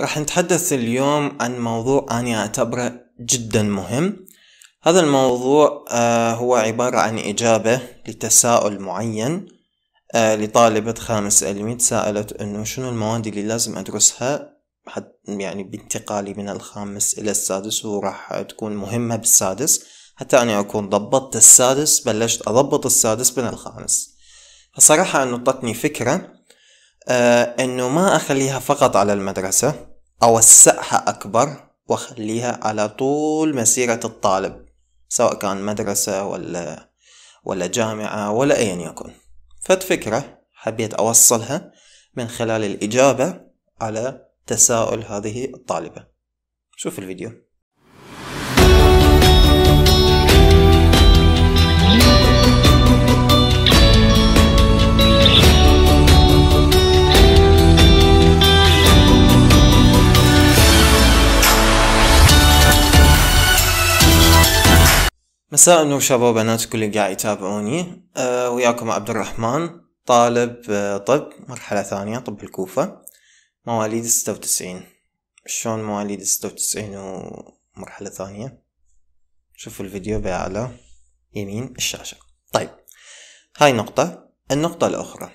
راح نتحدث اليوم عن موضوع أنا أعتبره جدا مهم هذا الموضوع آه، هو عبارة عن إجابة لتساؤل معين آه، لطالبة خامس علمي تساءلت إنه شنو المواد اللي لازم أدرسها يعني بانتقالي من الخامس إلى السادس وراح تكون مهمة بالسادس حتى أني أكون ضبطت السادس بلشت أضبط السادس من الخامس فصراحة أنه أعطتني فكرة آه، أنه ما أخليها فقط على المدرسة أوسعها أكبر وأخليها على طول مسيرة الطالب سواء كان مدرسة ولا ولا جامعة ولا أيا يكن فد فكرة حبيت أوصلها من خلال الإجابة على تساؤل هذه الطالبة شوف الفيديو مساء النور شباب بنات كل اللي قاعد يتابعوني أه وياكم عبد الرحمن طالب آه، طب مرحلة ثانية طب الكوفة مواليد ستة وتسعين شلون مواليد ستة وتسعين ومرحلة ثانية شوفوا الفيديو بأعلى يمين الشاشة طيب هاي نقطة النقطة الأخرى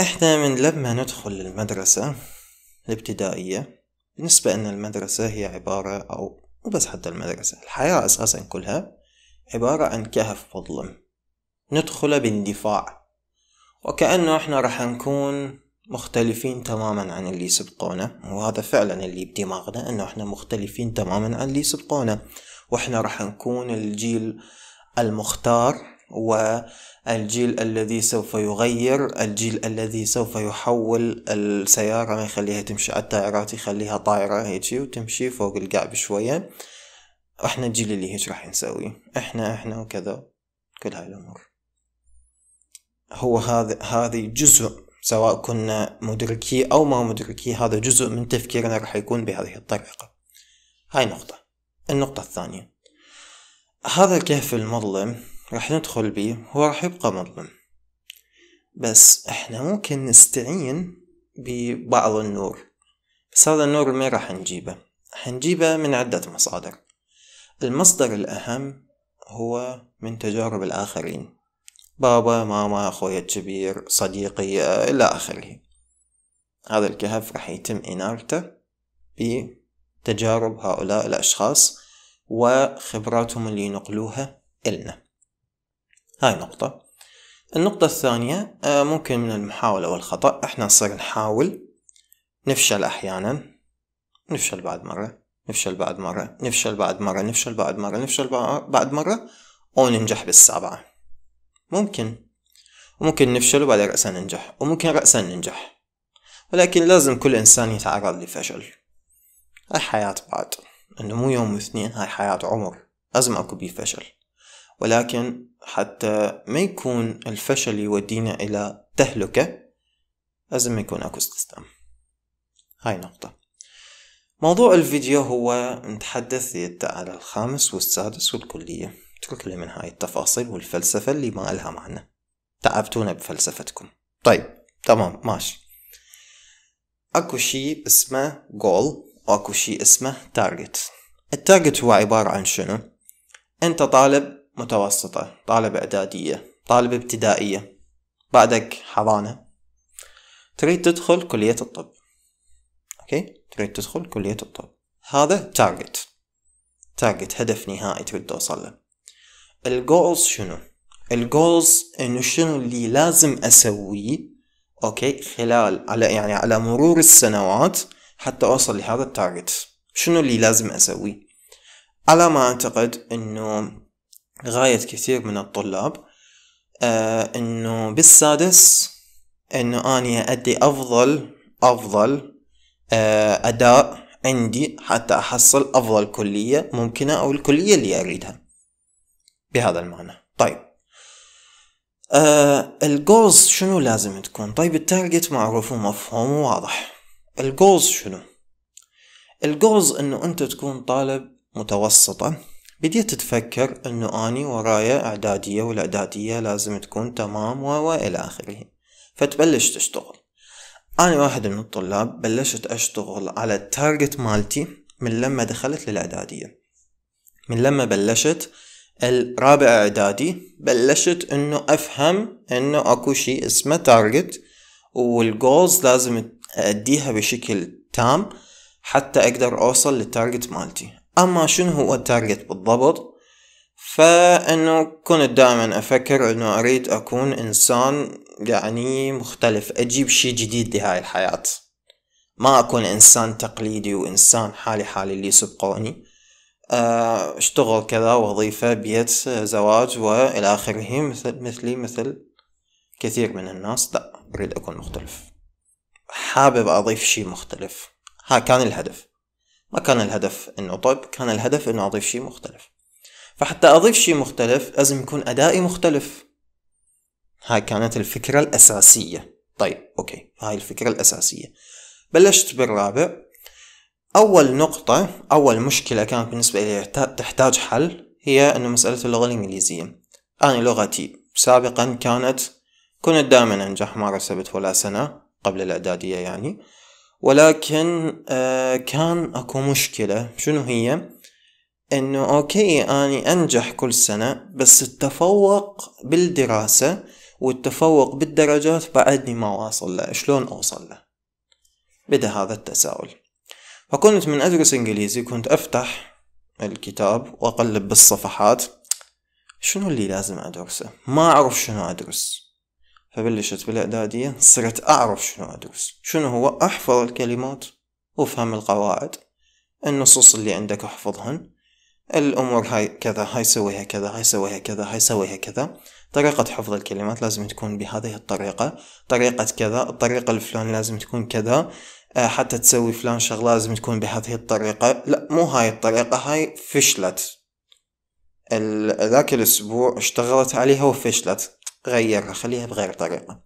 احنا من لما ندخل المدرسة الابتدائية بالنسبة أن المدرسة هي عبارة أو مو بس حتى المدرسة الحياة أساسا كلها عبارة عن كهف مظلم ندخله باندفاع وكأنه احنا راح نكون مختلفين تماما عن اللي سبقونا وهذا فعلا اللي بدماغنا انه احنا مختلفين تماما عن اللي سبقونا واحنا راح نكون الجيل المختار و الجيل الذي سوف يغير الجيل الذي سوف يحول السيارة ما يخليها تمشي على يخليها طايرة هيجي وتمشي فوق القاع بشوية احنا الجيل اللي هيج راح نسوي احنا احنا وكذا كل هاي الامور هو هذا هذه جزء سواء كنا مدركي او ما مدركي هذا جزء من تفكيرنا راح يكون بهذه الطريقة هاي نقطة النقطة الثانية هذا الكهف المظلم راح ندخل بيه هو راح يبقى مظلم بس احنا ممكن نستعين ببعض النور بس هذا النور ما راح نجيبه حنجيبه من عدة مصادر المصدر الأهم هو من تجارب الآخرين بابا ماما أخوي الكبير صديقي إلى آخره هذا الكهف راح يتم إنارته بتجارب هؤلاء الأشخاص وخبراتهم اللي ينقلوها إلنا هاي نقطة النقطة الثانية آه، ممكن من المحاولة والخطأ احنا نصير نحاول نفشل أحيانا نفشل بعد مرة نفشل بعد مرة نفشل بعد مرة نفشل بعد مرة نفشل بعد مرة أو ننجح بالسابعة ممكن وممكن نفشل وبعدين رأسا ننجح وممكن رأسا ننجح ولكن لازم كل إنسان يتعرض لفشل هاي حياة بعد إنه مو يوم واثنين هاي حياة عمر لازم أكو بيه فشل ولكن حتى ما يكون الفشل يودينا إلى تهلكة لازم يكون أكو استسلام هاي نقطة موضوع الفيديو هو نتحدث على الخامس والسادس والكلية تكلم من هاي التفاصيل والفلسفة اللي ما إلها معنى تعبتونا بفلسفتكم طيب تمام ماشي اكو شيء اسمه جول واكو شيء اسمه تارجت التارجت هو عبارة عن شنو انت طالب متوسطة طالبة إعدادية طالبة ابتدائية بعدك حضانة تريد تدخل كلية الطب أوكي تريد تدخل كلية الطب هذا تارجت تارجت هدف نهائي تريد توصل له الجولز شنو الجولز انه شنو اللي لازم اسويه اوكي خلال على يعني على مرور السنوات حتى اوصل لهذا التارجت شنو اللي لازم اسويه على ما اعتقد انه غاية كثير من الطلاب آه انه بالسادس انه اني ادي افضل افضل آه اداء عندي حتى احصل افضل كلية ممكنة او الكلية اللي اريدها بهذا المعنى طيب آه الجوز شنو لازم تكون طيب التارجت معروف ومفهوم وواضح الجوز شنو الجوز انه انت تكون طالب متوسطة بديت تتفكر أنه أني ورايا إعدادية والإعدادية لازم تكون تمام و وإلى آخره فتبلش تشتغل أنا واحد من الطلاب بلشت أشتغل على التارجت مالتي من لما دخلت للإعدادية من لما بلشت الرابع إعدادي بلشت إنه أفهم إنه أكو شيء اسمه تارجت والجولز لازم أديها بشكل تام حتى أقدر أوصل للتارجت مالتي أما شنو هو التارجت بالضبط فانه كنت دائما افكر انه اريد اكون انسان يعني مختلف اجيب شي جديد لهاي الحياة ما اكون انسان تقليدي وانسان حالي حالي اللي سبقوني آه، اشتغل كذا وظيفة بيت زواج والى اخره مثل مثلي مثل كثير من الناس لا اريد اكون مختلف حابب اضيف شي مختلف ها كان الهدف ما كان الهدف انه طب كان الهدف انه اضيف شيء مختلف فحتى اضيف شيء مختلف لازم يكون ادائي مختلف هاي كانت الفكرة الاساسية طيب اوكي هاي الفكرة الاساسية بلشت بالرابع اول نقطة اول مشكلة كانت بالنسبة لي تحتاج حل هي انه مسألة اللغة الانجليزية انا لغتي سابقا كانت كنت دائما انجح ما رسبت ولا سنة قبل الاعدادية يعني ولكن آه، كان اكو مشكلة شنو هي انه اوكي اني انجح كل سنة بس التفوق بالدراسة والتفوق بالدرجات بعدني ما واصل له شلون اوصل له بدا هذا التساؤل فكنت من ادرس انجليزي كنت افتح الكتاب واقلب بالصفحات شنو اللي لازم ادرسه ما اعرف شنو ادرس فبلشت بالإعدادية صرت أعرف شنو أدرس شنو هو أحفظ الكلمات وأفهم القواعد النصوص اللي عندك أحفظهن الأمور هاي كذا هاي سويها كذا هاي سويها كذا هاي سويها كذا طريقة حفظ الكلمات لازم تكون بهذه الطريقة طريقة كذا الطريقة الفلان لازم تكون كذا آه، حتى تسوي فلان شغلة لازم تكون بهذه الطريقة لا مو هاي الطريقة هاي فشلت ذاك الأسبوع اشتغلت عليها وفشلت غيرها خليها بغير طريقة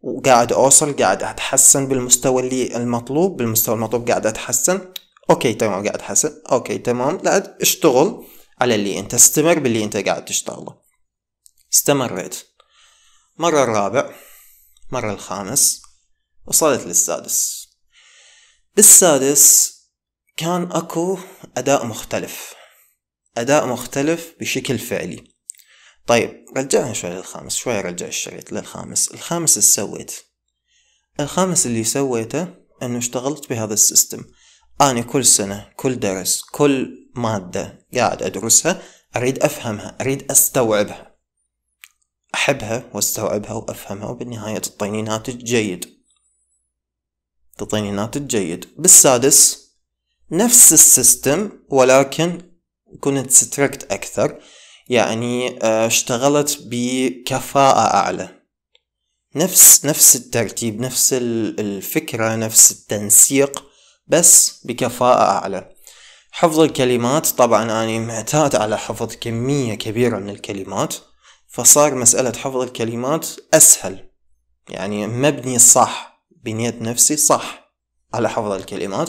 وقاعد أوصل قاعد أتحسن بالمستوى اللي المطلوب بالمستوى المطلوب قاعد أتحسن أوكي تمام قاعد أتحسن أوكي تمام لا اشتغل على اللي أنت استمر باللي أنت قاعد تشتغله استمريت مرة الرابع مرة الخامس وصلت للسادس بالسادس كان أكو أداء مختلف أداء مختلف بشكل فعلي طيب رجعنا شوي للخامس شوي رجع الشريط للخامس الخامس اللي سويت الخامس اللي سويته انه اشتغلت بهذا السيستم أنا كل سنة كل درس كل مادة قاعد أدرسها أريد أفهمها أريد أستوعبها أحبها وأستوعبها وأفهمها وبالنهاية تعطيني ناتج جيد تعطيني ناتج جيد بالسادس نفس السيستم ولكن كنت ستركت أكثر يعني آه، اشتغلت بكفاءة أعلى نفس نفس الترتيب نفس الفكرة نفس التنسيق بس بكفاءة أعلى حفظ الكلمات طبعا أنا معتاد على حفظ كمية كبيرة من الكلمات فصار مسألة حفظ الكلمات أسهل يعني مبني صح بنيت نفسي صح على حفظ الكلمات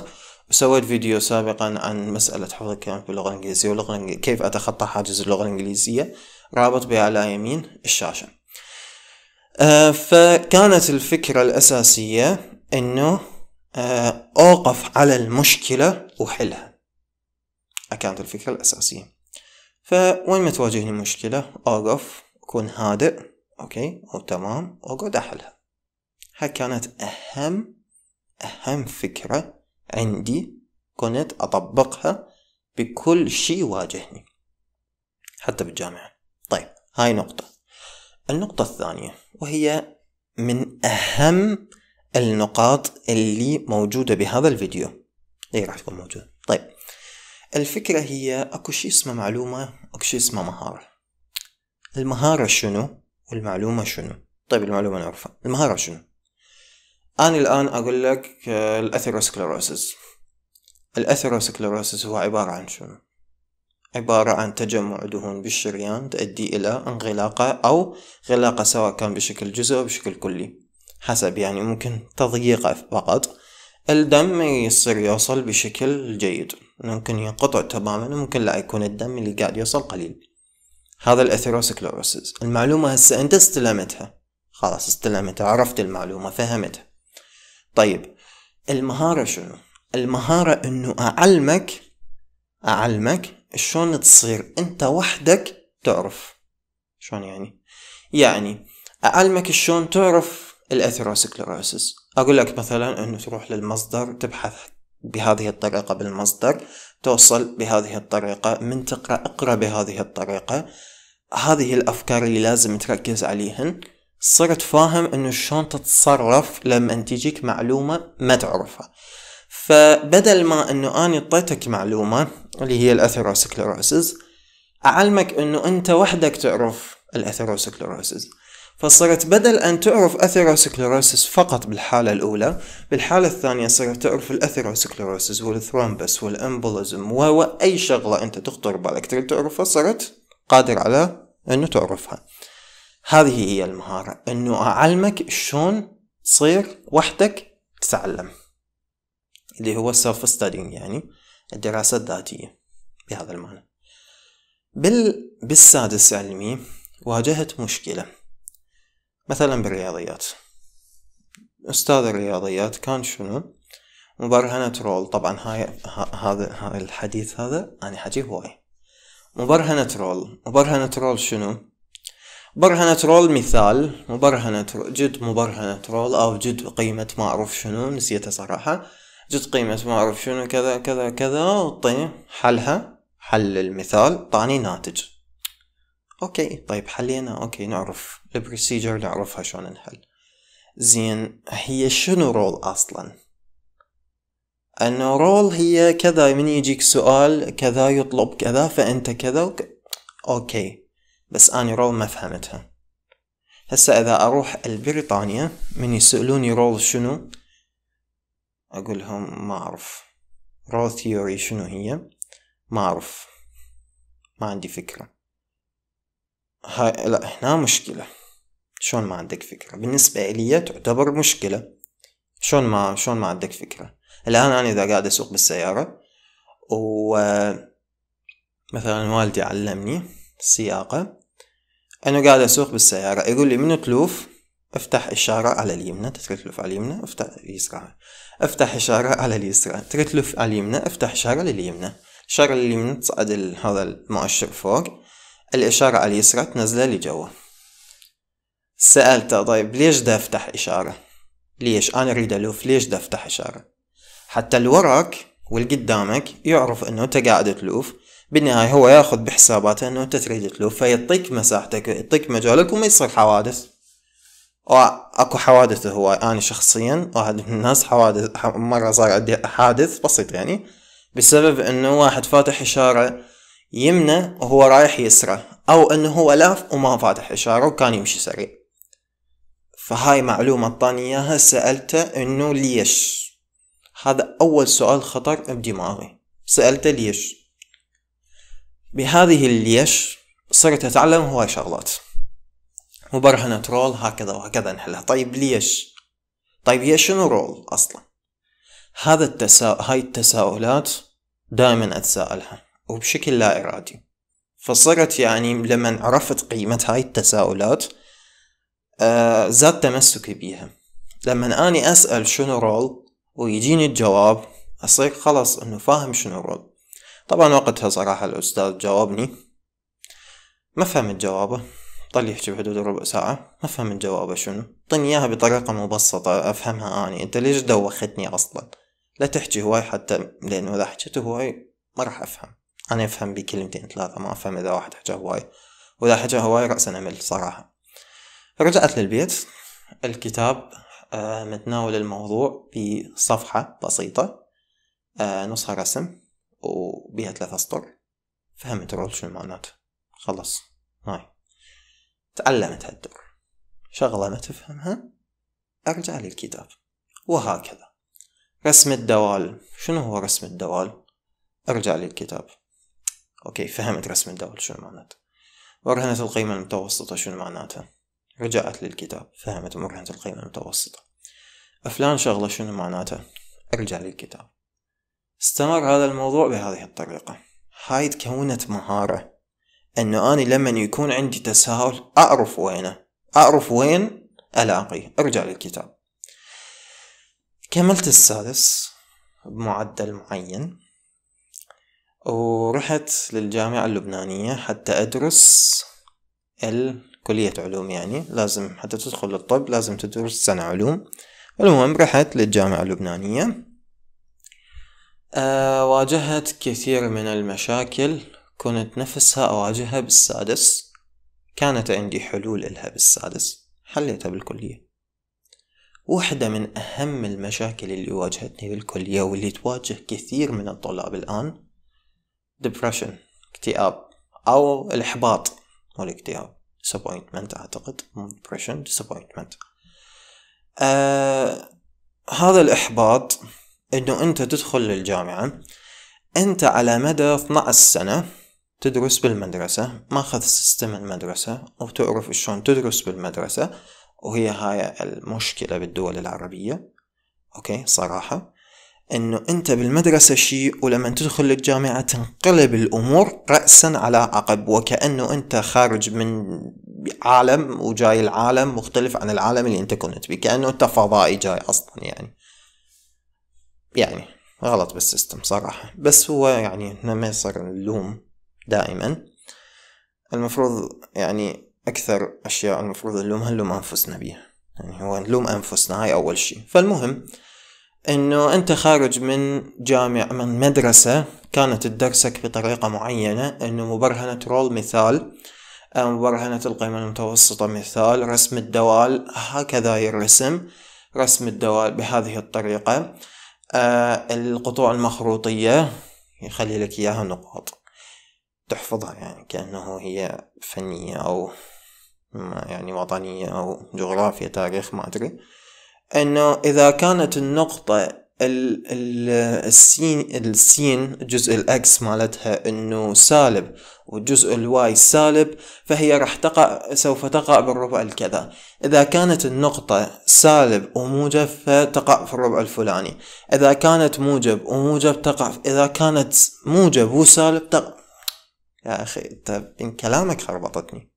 وسويت فيديو سابقا عن مسألة حفظ الكلام باللغة الإنجليزية واللغة كيف أتخطى حاجز اللغة الإنجليزية رابط بها على يمين الشاشة آه فكانت الفكرة الأساسية أنه آه أوقف على المشكلة وحلها كانت الفكرة الأساسية فوين ما تواجهني مشكلة أوقف أكون هادئ أوكي أو تمام وأقعد أحلها هاي كانت أهم أهم فكرة عندي كنت أطبقها بكل شيء يواجهني حتى بالجامعة طيب هاي نقطة النقطة الثانية وهي من أهم النقاط اللي موجودة بهذا الفيديو هي إيه، راح تكون موجودة طيب الفكرة هي أكو شيء اسمه معلومة أكو شيء اسمه مهارة المهارة شنو والمعلومة شنو طيب المعلومة نعرفها المهارة شنو أنا الآن أقول لك آه، الأثيروسكلروسيس الأثيروسكلروسيس هو عبارة عن شنو؟ عبارة عن تجمع دهون بالشريان تؤدي إلى انغلاقه أو غلاقه سواء كان بشكل جزء أو بشكل كلي حسب يعني ممكن تضييقه فقط الدم يصير يوصل بشكل جيد ممكن ينقطع تماما وممكن لا يكون الدم اللي قاعد يوصل قليل هذا الأثيروسكليروسيس المعلومة هسه أنت استلمتها خلاص استلمتها عرفت المعلومة فهمتها طيب المهارة شنو؟ المهارة انه اعلمك اعلمك شلون تصير انت وحدك تعرف شلون يعني؟ يعني اعلمك شلون تعرف الاثيروسكليروسيس اقول لك مثلا انه تروح للمصدر تبحث بهذه الطريقة بالمصدر توصل بهذه الطريقة من تقرأ اقرأ بهذه الطريقة هذه الأفكار اللي لازم تركز عليهن صرت فاهم انه شلون تتصرف لما تجيك معلومة ما تعرفها فبدل ما انه اني اعطيتك معلومة اللي هي الاثيروسكلوروسيس اعلمك انه انت وحدك تعرف الاثيروسكلوروسيس فصرت بدل أن تعرف اثيروسكلوروسيس فقط بالحالة الأولى بالحالة الثانية صرت تعرف الاثيروسكلوروسيس والثرومبس والأمبوليزم وأي شغلة أنت تخطر بالك تريد تعرفها صرت قادر على أنه تعرفها هذه هي المهارة انه اعلمك شلون تصير وحدك تتعلم اللي هو self studying يعني الدراسة الذاتية بهذا المعنى بال... بالسادس علمي واجهت مشكلة مثلا بالرياضيات أستاذ الرياضيات كان شنو مبرهنة رول طبعا هاي هذا ها... الحديث هذا أنا حجي هواي مبرهنة رول مبرهنة رول شنو برهنة رول مثال مبرهنة جد مبرهنة رول أو جد قيمة ما أعرف شنو نسيتها صراحة جد قيمة ما أعرف شنو كذا كذا كذا طيب حلها حل المثال طاني ناتج أوكي طيب حلينا أوكي نعرف البروسيجر نعرفها شلون نحل زين هي شنو رول أصلا أنه رول هي كذا من يجيك سؤال كذا يطلب كذا فأنت كذا وك... أوكي بس أنا رول ما فهمتها هسا إذا أروح البريطانيا من يسألوني رول شنو أقولهم ما أعرف رول ثيوري شنو هي ما أعرف ما عندي فكرة هاي لا هنا مشكلة شلون ما عندك فكرة بالنسبة إلي تعتبر مشكلة شلون ما شلون ما عندك فكرة الآن أنا إذا قاعد أسوق بالسيارة و مثلا والدي علمني السياقة انا قاعد اسوق بالسيارة يقول لي منو تلوف افتح اشارة على اليمنى تتلف على اليمنى افتح اليسرى افتح اشارة على اليسرى تتلف على اليمنى افتح اشارة لليمنى إشارة لليمنى تصعد هذا المؤشر فوق الاشارة على اليسرى تنزله لجوا سألته طيب ليش دا افتح اشارة ليش انا اريد الوف ليش دا افتح اشارة حتى الورق والقدامك يعرف انه انت قاعد تلوف بالنهاية هو ياخذ بحساباته انه انت تريد تلوف فيعطيك مساحتك يعطيك مجالك وما يصير حوادث اكو حوادث هواي انا شخصيا واحد من الناس حوادث مرة صار عندي حادث بسيط يعني بسبب انه واحد فاتح اشارة يمنى وهو رايح يسرى او انه هو لاف وما فاتح اشارة وكان يمشي سريع فهاي معلومة اعطاني اياها سألته انه ليش هذا اول سؤال خطر بدماغي سألته ليش بهذه اليش صرت أتعلم هواي شغلات مبرهنة رول هكذا وهكذا نحلها طيب ليش طيب هي شنو رول أصلا هذا التسا... هاي التساؤلات دائما أتساءلها وبشكل لا إرادي فصرت يعني لما عرفت قيمة هاي التساؤلات آه زاد تمسكي بيها لما أني أسأل شنو رول ويجيني الجواب أصير خلاص أنه فاهم شنو رول طبعا وقتها صراحة الأستاذ جاوبني ما فهمت جوابه ضل يحكي بحدود ربع ساعة ما فهمت جوابه شنو طني إياها بطريقة مبسطة أفهمها أني أنت ليش دوختني أصلا لا تحكي هواي حتى لأنه إذا حكيت هواي ما راح أفهم أنا أفهم بكلمتين ثلاثة ما أفهم إذا واحد حكى هواي وإذا حكى هواي رأسا أمل صراحة رجعت للبيت الكتاب آه، متناول الموضوع بصفحة بسيطة آه، نصها رسم وبيها ثلاثة أسطر فهمت الرول شنو معناته خلاص هاي تعلمت هالدور شغلة ما تفهمها أرجع للكتاب وهكذا رسم الدوال شنو هو رسم الدوال أرجع للكتاب أوكي فهمت رسم الدوال شنو معناته مرهنة القيمة المتوسطة شنو معناتها رجعت للكتاب فهمت مرهنة القيمة المتوسطة فلان شغلة شنو معناتها ارجع للكتاب استمر هذا الموضوع بهذه الطريقة هاي تكونت مهارة انه انا لما يكون عندي تساؤل اعرف وينه اعرف وين الاقيه ارجع للكتاب كملت السادس بمعدل معين ورحت للجامعة اللبنانية حتى أدرس كلية علوم يعني لازم حتى تدخل للطب لازم تدرس سنة علوم المهم رحت للجامعة اللبنانية آه، واجهت كثير من المشاكل كنت نفسها أواجهها بالسادس كانت عندي حلول إلها بالسادس حليتها بالكلية واحدة من أهم المشاكل اللي واجهتني بالكلية واللي تواجه كثير من الطلاب الآن depression اكتئاب أو الإحباط مو الاكتئاب disappointment أعتقد مو depression disappointment آه هذا الإحباط انه انت تدخل للجامعة انت على مدى 12 سنة تدرس بالمدرسة ماخذ سيستم المدرسة وتعرف شلون تدرس بالمدرسة وهي هاي المشكلة بالدول العربية اوكي صراحة انه انت بالمدرسة شيء ولما تدخل للجامعة تنقلب الامور رأسا على عقب وكأنه انت خارج من عالم وجاي العالم مختلف عن العالم اللي انت كنت بيه كأنه انت فضائي جاي اصلا يعني يعني غلط بالسيستم صراحة بس هو يعني احنا ما يصير نلوم دائما المفروض يعني أكثر أشياء المفروض نلومها نلوم أنفسنا بيها يعني هو نلوم أنفسنا هاي أول شيء فالمهم انه انت خارج من جامع من مدرسة كانت تدرسك بطريقة معينة انه مبرهنة رول مثال مبرهنة القيمة المتوسطة مثال رسم الدوال هكذا يرسم رسم الدوال بهذه الطريقة آه، القطوع المخروطية يخلي لك إياها نقاط تحفظها يعني كأنه هي فنية أو يعني وطنية أو جغرافيا تاريخ ما أدري أنه إذا كانت النقطة ال ال السين السين جزء الاكس مالتها انه سالب والجزء الواي سالب فهي راح تقع سوف تقع بالربع الكذا اذا كانت النقطة سالب وموجب فتقع في الربع الفلاني اذا كانت موجب وموجب تقع اذا كانت موجب وسالب تقع يا اخي انت من كلامك خربطتني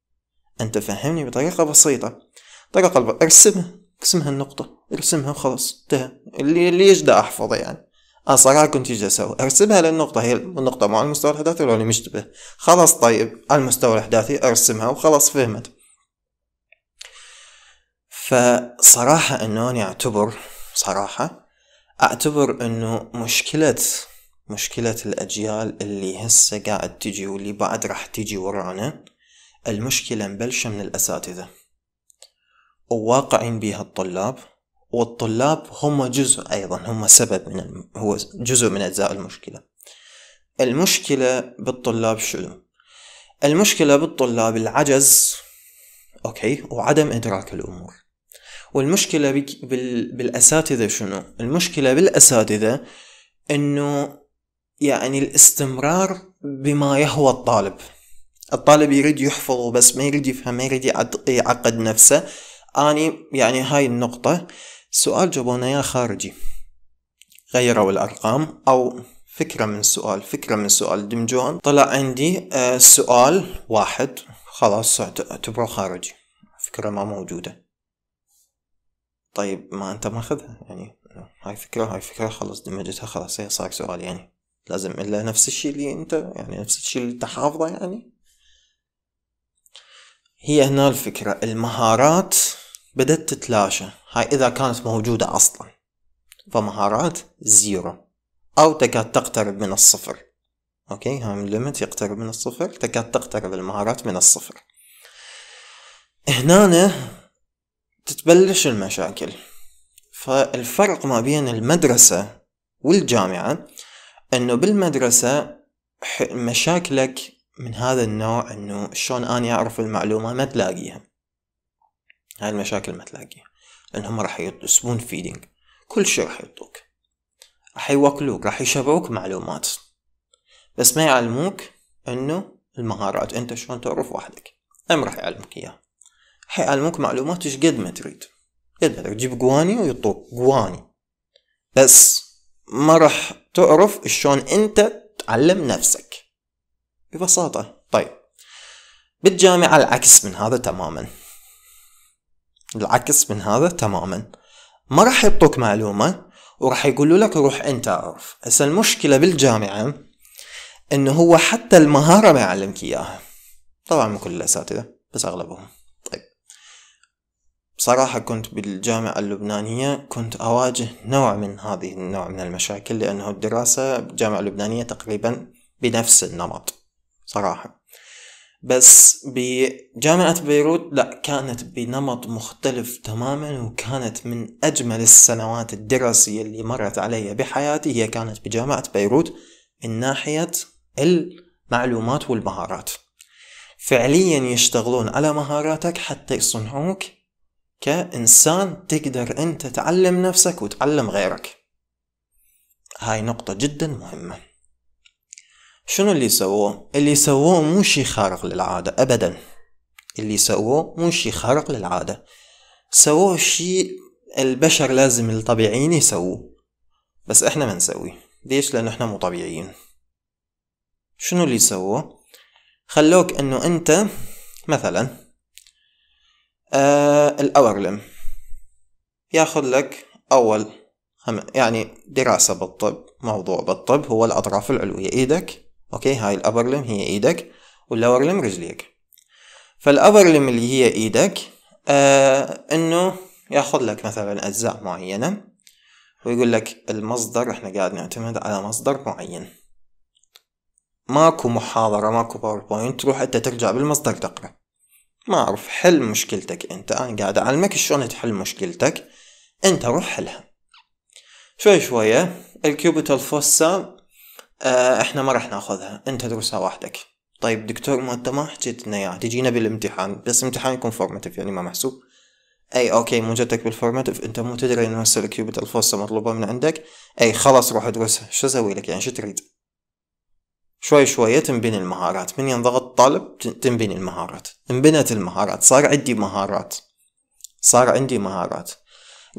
انت فهمني بطريقة بسيطة طريقة الب... ارسمها اقسمها النقطة ارسمها وخلاص انتهى اللي اللي يجدى احفظه يعني انا صراحة كنت يجي اسوي ارسمها للنقطة هي النقطة مع المستوى الاحداثي ولا مشتبه خلاص طيب على المستوى الاحداثي ارسمها وخلاص فهمت فصراحة انه انا اعتبر صراحة اعتبر انه مشكلة مشكلة الاجيال اللي هسه قاعد تجي واللي بعد راح تجي ورانا المشكلة مبلشة من الاساتذة وواقعين بها الطلاب والطلاب هم جزء أيضا هم سبب من الم... هو جزء من أجزاء المشكلة المشكلة بالطلاب شنو؟ المشكلة بالطلاب العجز أوكي وعدم إدراك الأمور والمشكلة بك... بال... بالأساتذة شنو؟ المشكلة بالأساتذة أنه يعني الاستمرار بما يهوى الطالب الطالب يريد يحفظه بس ما يريد يفهم ما يريد يعقد نفسه أني يعني هاي النقطة سؤال جابونا يا خارجي غيروا الأرقام أو فكرة من سؤال فكرة من سؤال دمجون طلع عندي آه، سؤال واحد خلاص اعتبره خارجي فكرة ما موجودة طيب ما أنت ماخذها يعني هاي فكرة هاي فكرة خلاص دمجتها خلاص هي صار سؤال يعني لازم إلا نفس الشي اللي أنت يعني نفس الشي اللي أنت حافظه يعني هي هنا الفكرة المهارات بدأت تتلاشى هاي إذا كانت موجودة أصلا فمهارات زيرو أو تكاد تقترب من الصفر أوكي هاي من يقترب من الصفر تكاد تقترب المهارات من الصفر هنا تتبلش المشاكل فالفرق ما بين المدرسة والجامعة انه بالمدرسة مشاكلك من هذا النوع انه شلون اني اعرف المعلومة ما تلاقيها هاي المشاكل ما تلاقيها لأنهم راح يسبون فيدينج كل شي راح يعطوك راح يوكلوك راح يشبعوك معلومات بس ما يعلموك انه المهارات انت شلون تعرف وحدك هم راح يعلمك اياها راح يعلموك معلومات ايش قد ما تريد قد ما تريد تجيب قواني ويعطوك قواني بس ما راح تعرف شلون انت تعلم نفسك ببساطة طيب بالجامعة العكس من هذا تماما العكس من هذا تماما ما راح يعطوك معلومة وراح يقولوا لك روح انت اعرف هسه المشكلة بالجامعة انه هو حتى المهارة ما يعلمك اياها طبعا مو كل الاساتذة بس اغلبهم طيب بصراحة كنت بالجامعة اللبنانية كنت اواجه نوع من هذه النوع من المشاكل لانه الدراسة بالجامعة اللبنانية تقريبا بنفس النمط صراحة بس بجامعة بيروت لا كانت بنمط مختلف تماما وكانت من أجمل السنوات الدراسية اللي مرت علي بحياتي هي كانت بجامعة بيروت من ناحية المعلومات والمهارات فعليا يشتغلون على مهاراتك حتى يصنعوك كإنسان تقدر أنت تعلم نفسك وتعلم غيرك هاي نقطة جدا مهمة شنو اللي سووه اللي سووه مو شي خارق للعادة أبدا اللي سووه مو شي خارق للعادة سووه شي البشر لازم الطبيعيين يسووه بس احنا ما نسوي ليش لأن احنا مو طبيعيين شنو اللي سووه خلوك انه انت مثلا آه الاورلم ياخذ لك اول يعني دراسة بالطب موضوع بالطب هو الأطراف العلوية إيدك اوكي هاي الابر لم هي ايدك واللور لم رجليك فالابر لم اللي هي ايدك آه انه ياخذ لك مثلا اجزاء معينه ويقول لك المصدر احنا قاعد نعتمد على مصدر معين ماكو محاضرة ماكو باوربوينت تروح انت ترجع بالمصدر تقرأ ما اعرف حل مشكلتك انت انا قاعد اعلمك شلون تحل مشكلتك انت روح حلها شوي شوية الكيوبيتال فوسا آه، احنا ما راح ناخذها انت ادرسها وحدك طيب دكتور ما انت ما حكيت لنا اياها تجينا بالامتحان بس امتحان يكون فورماتيف يعني ما محسوب اي اوكي مو جتك بالفورماتيف انت مو تدري انه هسه الكيوبيت الفوسه مطلوبه من عندك اي خلاص روح ادرسها شو اسوي لك يعني شو تريد شوي شوي تنبني المهارات من ينضغط طالب تنبني المهارات انبنت المهارات صار عندي مهارات صار عندي مهارات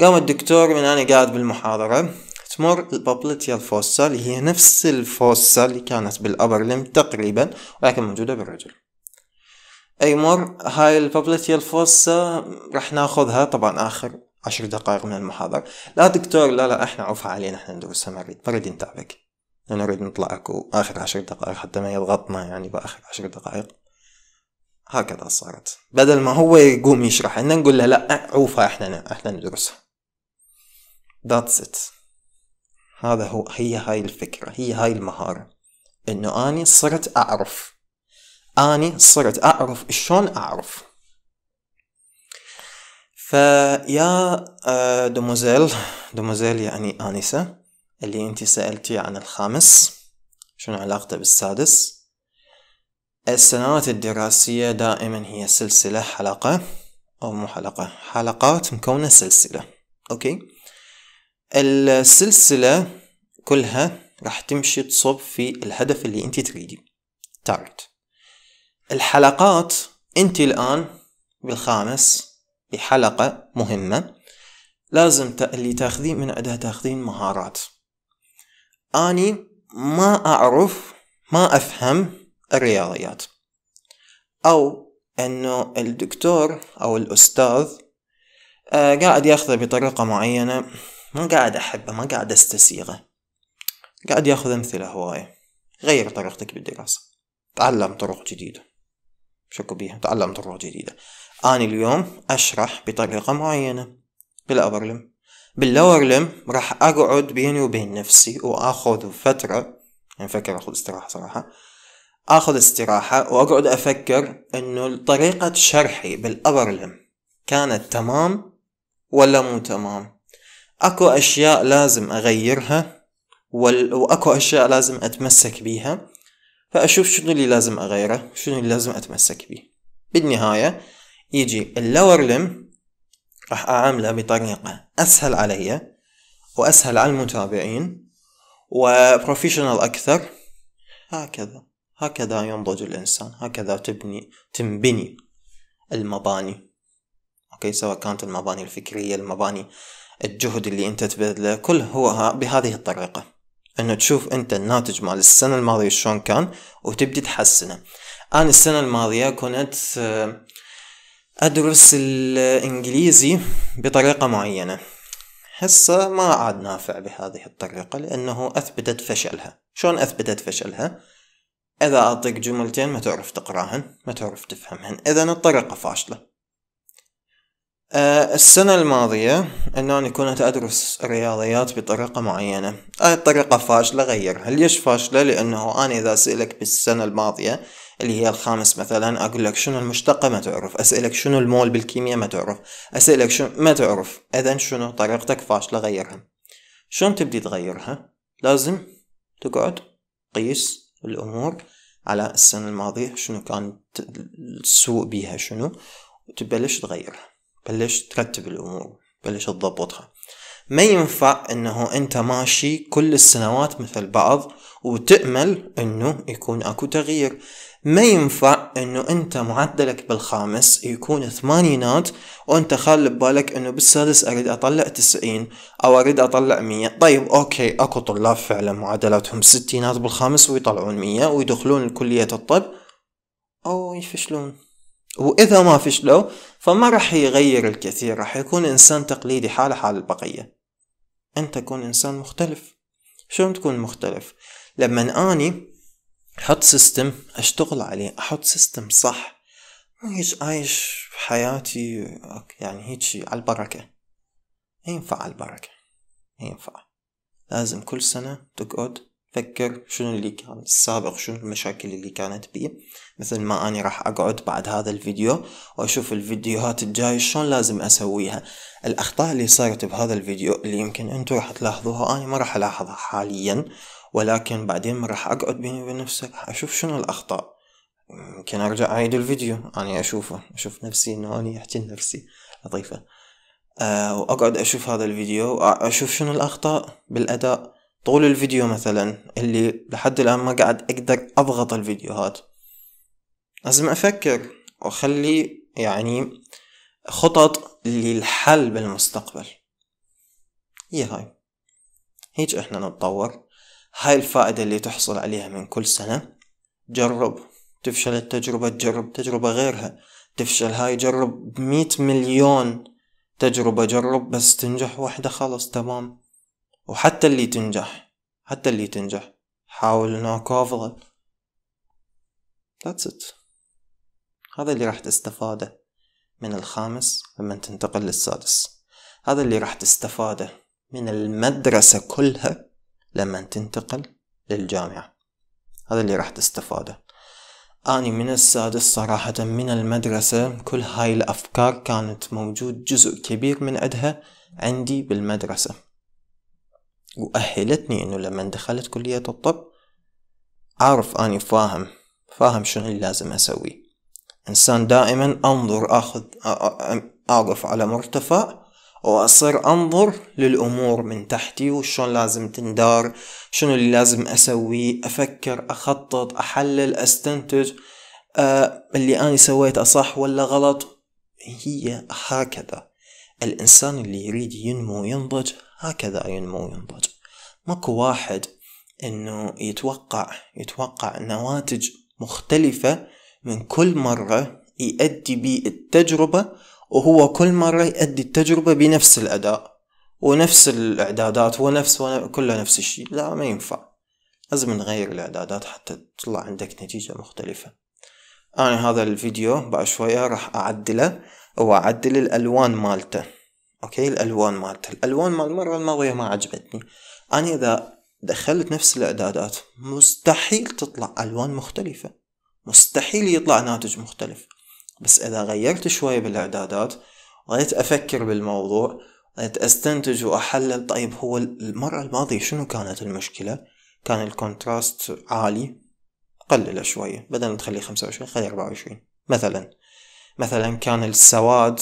قام الدكتور من انا قاعد بالمحاضرة تمر البابلتيا الفوسا اللي هي نفس الفوسا اللي كانت بالأبر لم تقريبا ولكن موجودة بالرجل أي مر هاي البابلتيا الفوسا راح ناخذها طبعا آخر عشر دقائق من المحاضرة لا دكتور لا لا احنا عفا علينا احنا ندرسها ما نريد ما نريد نتعبك أنا أريد نطلعك آخر عشر دقائق حتى ما يضغطنا يعني بآخر عشر دقائق هكذا صارت بدل ما هو يقوم يشرح لنا نقول له لا عوفها احنا احنا ندرسها That's it. هذا هو هي هاي الفكرة هي هاي المهارة انه اني صرت اعرف اني صرت اعرف شلون اعرف فيا آه، دموزيل دموزيل يعني آنسة اللي انت سألتي عن الخامس شنو علاقته بالسادس السنوات الدراسية دائما هي سلسلة حلقة أو مو حلقة حلقات مكونة سلسلة أوكي السلسلة كلها راح تمشي تصب في الهدف اللي انت تريدي تارت الحلقات انت الان بالخامس بحلقة مهمة لازم اللي تاخذين من عندها تاخذين مهارات اني ما اعرف ما افهم الرياضيات او انه الدكتور او الاستاذ آه، قاعد ياخذه بطريقة معينة ما قاعد أحبه ما قاعد أستسيغه قاعد ياخذ أمثلة هواية غير طريقتك بالدراسة تعلم طرق جديدة شكو بيها تعلم طرق جديدة أنا اليوم أشرح بطريقة معينة بالأبرلم باللورلم راح أقعد بيني وبين نفسي وأخذ فترة يعني فكر أخذ استراحة صراحة أخذ استراحة وأقعد أفكر إنه طريقة شرحي بالأبرلم كانت تمام ولا مو تمام اكو اشياء لازم اغيرها واكو اشياء لازم اتمسك بيها فاشوف شنو اللي لازم اغيره شنو اللي لازم اتمسك بيه بالنهاية يجي اللور لم راح اعامله بطريقة اسهل علي واسهل على المتابعين وبروفيشنال اكثر هكذا هكذا ينضج الانسان هكذا تبني تنبني المباني اوكي سواء كانت المباني الفكرية المباني الجهد اللي انت تبذله كل هو بهذه الطريقة انه تشوف انت الناتج مال السنة الماضية شلون كان وتبدي تحسنه انا السنة الماضية كنت آه، ادرس الانجليزي بطريقة معينة هسه ما عاد نافع بهذه الطريقة لأنه أثبتت فشلها شلون أثبتت فشلها؟ إذا أعطيك جملتين ما تعرف تقراهن ما تعرف تفهمهن إذا الطريقة فاشلة آه، السنة الماضية أنني كنت أدرس رياضيات بطريقة معينة هاي الطريقة فاشلة غيرها ليش فاشلة لأنه أنا إذا أسألك بالسنة الماضية اللي هي الخامس مثلا أقول لك شنو المشتقة ما تعرف أسألك شنو المول بالكيمياء ما تعرف أسألك شنو ما تعرف إذا شنو طريقتك فاشلة غيرها شلون تبدي تغيرها لازم تقعد قيس الأمور على السنة الماضية شنو كانت السوء بيها شنو وتبلش تغيرها بلش ترتب الامور بلش تضبطها ما ينفع انه انت ماشي كل السنوات مثل بعض وتأمل انه يكون اكو تغيير ما ينفع انه انت معدلك بالخامس يكون ثمانينات وانت خال ببالك انه بالسادس اريد اطلع تسعين او اريد اطلع مية طيب اوكي اكو طلاب فعلا معدلاتهم ستينات بالخامس ويطلعون مية ويدخلون كلية الطب او يفشلون وإذا ما فشلوا فما رح يغير الكثير رح يكون إنسان تقليدي حاله حال البقية أنت كون إنسان مختلف شلون تكون مختلف لما أني أحط سيستم أشتغل عليه أحط سيستم صح مو هيك عايش حياتي يعني هيك على البركة ينفع على البركة ينفع لازم كل سنة تقعد فكر شنو اللي كان السابق شنو المشاكل اللي كانت بي مثل ما أنا راح أقعد بعد هذا الفيديو وأشوف الفيديوهات الجاية شلون لازم أسويها الأخطاء اللي صارت بهذا الفيديو اللي يمكن أنتو راح تلاحظوها أنا ما راح ألاحظها حاليا ولكن بعدين ما راح أقعد بيني وبين نفسي راح أشوف شنو الأخطاء يمكن أرجع أعيد الفيديو أنا أشوفه أشوف نفسي إنه أنا أحكي لنفسي لطيفة أه وأقعد أشوف هذا الفيديو وأشوف شنو الأخطاء بالأداء طول الفيديو مثلا اللي لحد الآن ما قاعد أقدر أضغط الفيديوهات لازم أفكر وأخلي يعني خطط للحل بالمستقبل هي إيه هاي هيج احنا نتطور هاي الفائدة اللي تحصل عليها من كل سنة جرب تفشل التجربة تجرب تجربة غيرها تفشل هاي جرب مئة مليون تجربة جرب بس تنجح واحدة خلاص تمام وحتى اللي تنجح حتى اللي تنجح حاول انك افضل That's it هذا اللي راح تستفاده من الخامس لما تنتقل للسادس هذا اللي راح تستفاده من المدرسة كلها لما تنتقل للجامعة هذا اللي راح تستفاده أني من السادس صراحة من المدرسة كل هاي الأفكار كانت موجود جزء كبير من أدها عندي بالمدرسة وأهلتني إنه لما دخلت كلية الطب أعرف أني فاهم فاهم شنو اللي لازم أسوي إنسان دائما أنظر أخذ أقف على مرتفع وأصير أنظر للأمور من تحتي وشون لازم تندار شنو اللي لازم أسوي أفكر أخطط أحلل أستنتج أه اللي أنا سويته صح ولا غلط هي هكذا الإنسان اللي يريد ينمو ينضج هكذا ينمو وينضج ماكو واحد انه يتوقع يتوقع نواتج مختلفة من كل مرة يؤدي بي التجربة وهو كل مرة يؤدي التجربة بنفس الأداء ونفس الإعدادات ونفس كله نفس الشيء لا ما ينفع لازم نغير الإعدادات حتى تطلع عندك نتيجة مختلفة أنا هذا الفيديو بعد شوية راح أعدله وأعدل الألوان مالته اوكي الالوان مالته الالوان مال المره الماضيه ما عجبتني انا اذا دخلت نفس الاعدادات مستحيل تطلع الوان مختلفه مستحيل يطلع ناتج مختلف بس اذا غيرت شويه بالاعدادات وغيرت افكر بالموضوع غيرت استنتج واحلل طيب هو المره الماضيه شنو كانت المشكله كان الكونتراست عالي قلله شويه بدل ما تخليه 25 خليه 24 مثلا مثلا كان السواد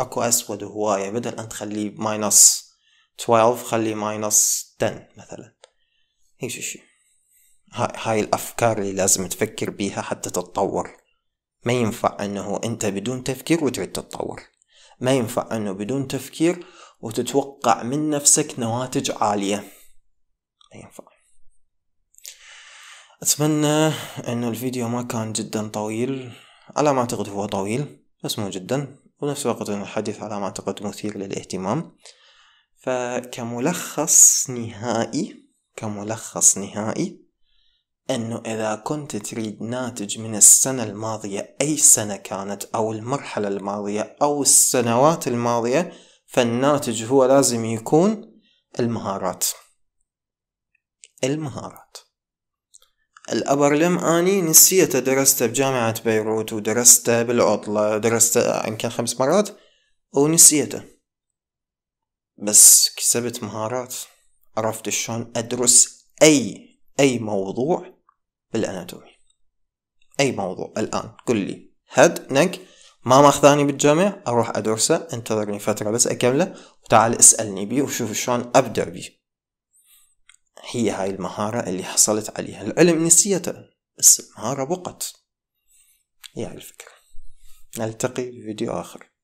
اكو اسود هواية بدل ان تخليه ماينس 12 خليه ماينس 10 مثلا هيك شي هاي, هاي الافكار اللي لازم تفكر بيها حتى تتطور ما ينفع انه انت بدون تفكير وتريد تتطور ما ينفع انه بدون تفكير وتتوقع من نفسك نواتج عالية ما ينفع اتمنى انه الفيديو ما كان جدا طويل على ما اعتقد هو طويل بس مو جدا ونفس الوقت أن الحديث على ما أعتقد مثير للاهتمام فكملخص نهائي كملخص نهائي أنه إذا كنت تريد ناتج من السنة الماضية أي سنة كانت أو المرحلة الماضية أو السنوات الماضية فالناتج هو لازم يكون المهارات المهارات الأبرلم أني نسيته درسته بجامعة بيروت ودرسته بالعطلة درسته يمكن خمس مرات ونسيته بس كسبت مهارات عرفت شلون أدرس أي أي موضوع بالأناتومي أي موضوع الآن قل لي هد نك ما ماخذاني بالجامعة أروح أدرسه انتظرني فترة بس أكمله وتعال اسألني بيه وشوف شلون ابدأ بيه هي هاي المهارة اللي حصلت عليها العلم نسيته بس المهارة بقت هي الفكرة نلتقي في فيديو آخر